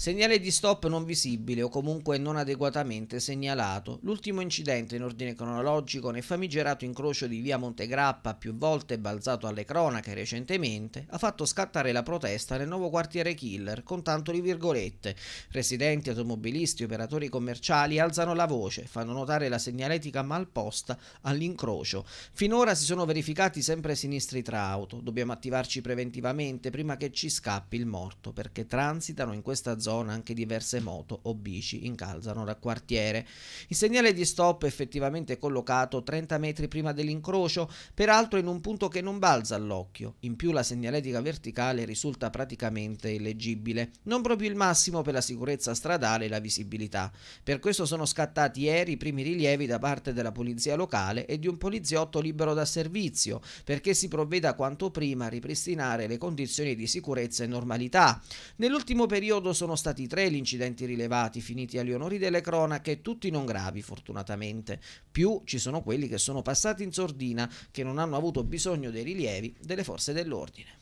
Segnale di stop non visibile o comunque non adeguatamente segnalato. L'ultimo incidente in ordine cronologico nel famigerato incrocio di via Montegrappa, più volte balzato alle cronache recentemente, ha fatto scattare la protesta nel nuovo quartiere killer, con tanto di virgolette. Residenti, automobilisti, operatori commerciali alzano la voce, fanno notare la segnaletica malposta all'incrocio. Finora si sono verificati sempre sinistri tra auto. Dobbiamo attivarci preventivamente prima che ci scappi il morto, perché transitano in questa zona zona anche diverse moto o bici incalzano da quartiere. Il segnale di stop è effettivamente collocato 30 metri prima dell'incrocio, peraltro in un punto che non balza all'occhio. In più la segnaletica verticale risulta praticamente illeggibile, non proprio il massimo per la sicurezza stradale e la visibilità. Per questo sono scattati ieri i primi rilievi da parte della polizia locale e di un poliziotto libero da servizio, perché si provveda quanto prima a ripristinare le condizioni di sicurezza e normalità. Nell'ultimo periodo sono stati tre gli incidenti rilevati, finiti agli onori delle cronache, tutti non gravi fortunatamente. Più ci sono quelli che sono passati in sordina, che non hanno avuto bisogno dei rilievi delle forze dell'ordine.